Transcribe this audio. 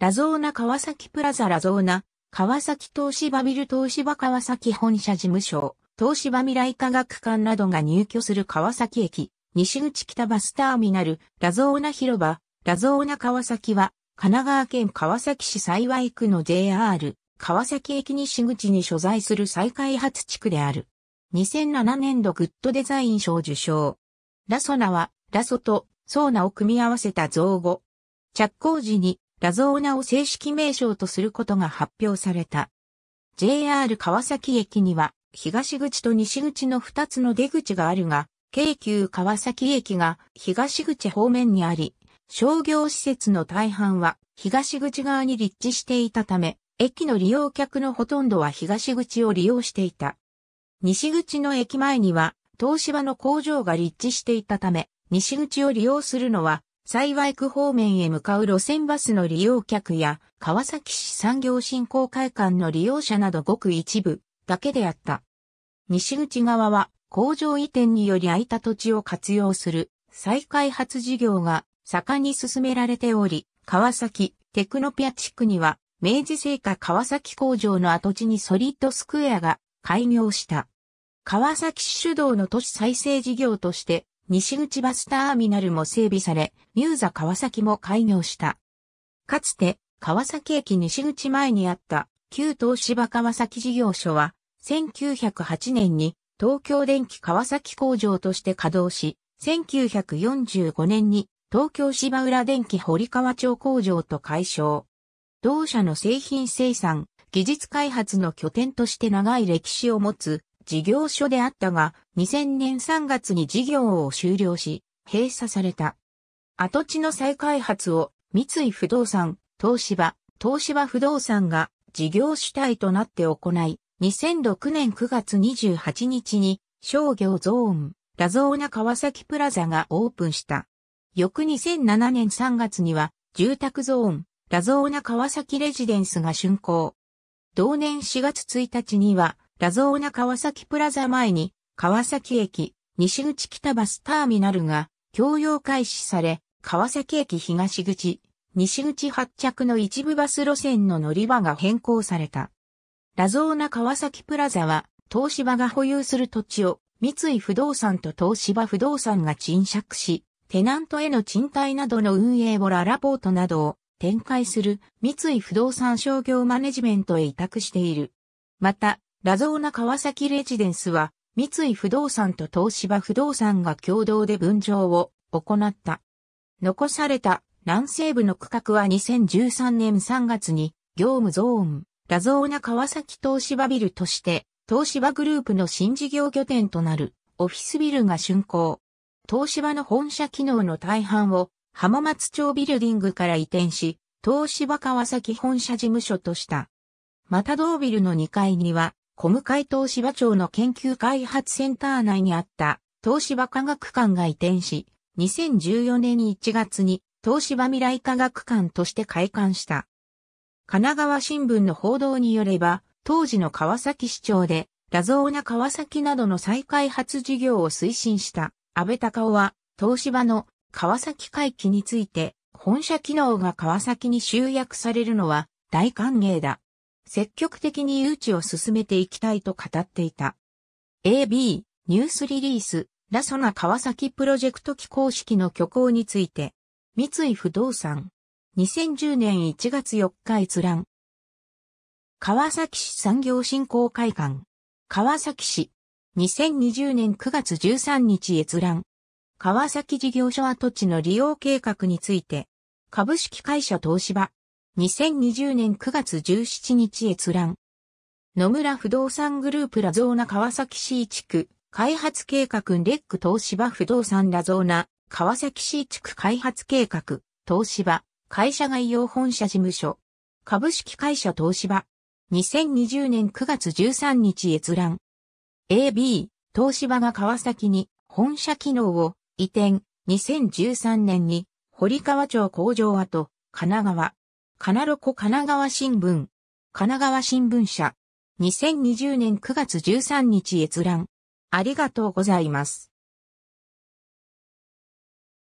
ラゾーナ川崎プラザラゾーナ、川崎東芝ビル東芝川崎本社事務所、東芝未来科学館などが入居する川崎駅、西口北バスターミナル、ラゾーナ広場、ラゾーナ川崎は、神奈川県川崎市幸区の JR、川崎駅西口に所在する再開発地区である。2007年度グッドデザイン賞受賞。ラソナは、ラソと、ソーナを組み合わせた造語。着工時にラゾーナを正式名称とすることが発表された。JR 川崎駅には東口と西口の2つの出口があるが、京急川崎駅が東口方面にあり、商業施設の大半は東口側に立地していたため、駅の利用客のほとんどは東口を利用していた。西口の駅前には東芝の工場が立地していたため、西口を利用するのは幸い区方面へ向かう路線バスの利用客や、川崎市産業振興会館の利用者などごく一部だけであった。西口側は工場移転により空いた土地を活用する再開発事業が盛んに進められており、川崎テクノピア地区には明治製菓川崎工場の跡地にソリッドスクエアが開業した。川崎市主導の都市再生事業として西口バスターミナルも整備され、ミューザ川崎も開業した。かつて、川崎駅西口前にあった旧東芝川崎事業所は、1908年に東京電気川崎工場として稼働し、1945年に東京芝浦電気堀川町工場と解消。同社の製品生産、技術開発の拠点として長い歴史を持つ事業所であったが、2000年3月に事業を終了し、閉鎖された。跡地の再開発を三井不動産、東芝、東芝不動産が事業主体となって行い、2006年9月28日に商業ゾーン、ラゾーナ川崎プラザがオープンした。翌2007年3月には住宅ゾーン、ラゾーナ川崎レジデンスが竣工。同年4月1日にはラゾーナ川崎プラザ前に、川崎駅、西口北バスターミナルが、供用開始され、川崎駅東口、西口発着の一部バス路線の乗り場が変更された。ラゾーナ川崎プラザは、東芝が保有する土地を、三井不動産と東芝不動産が賃借し、テナントへの賃貸などの運営ボララポートなどを展開する三井不動産商業マネジメントへ委託している。また、ラゾーナ川崎レジデンスは、三井不動産と東芝不動産が共同で分譲を行った。残された南西部の区画は2013年3月に業務ゾーン、ラゾーナ川崎東芝ビルとして東芝グループの新事業拠点となるオフィスビルが竣工。東芝の本社機能の大半を浜松町ビルディングから移転し、東芝川崎本社事務所とした。また同ビルの2階には小向東芝町の研究開発センター内にあった東芝科学館が移転し、2014年1月に東芝未来科学館として開館した。神奈川新聞の報道によれば、当時の川崎市長で、ラゾーナ川崎などの再開発事業を推進した安倍隆夫は、東芝の川崎回帰について、本社機能が川崎に集約されるのは大歓迎だ。積極的に誘致を進めていきたいと語っていた。AB、ニュースリリース、ラソナ川崎プロジェクト機構式の虚構について、三井不動産、2010年1月4日閲覧。川崎市産業振興会館、川崎市、2020年9月13日閲覧。川崎事業所跡地の利用計画について、株式会社東芝、2020年9月17日閲覧。野村不動産グループラゾーナ川崎市地区開発計画レック東芝不動産ラゾーナ川崎市地区開発計画東芝会社概要本社事務所株式会社東芝2020年9月13日閲覧 AB 東芝が川崎に本社機能を移転2013年に堀川町工場跡神奈川カナロコ神奈川新聞、神奈川新聞社、2020年9月13日閲覧。ありがとうございます。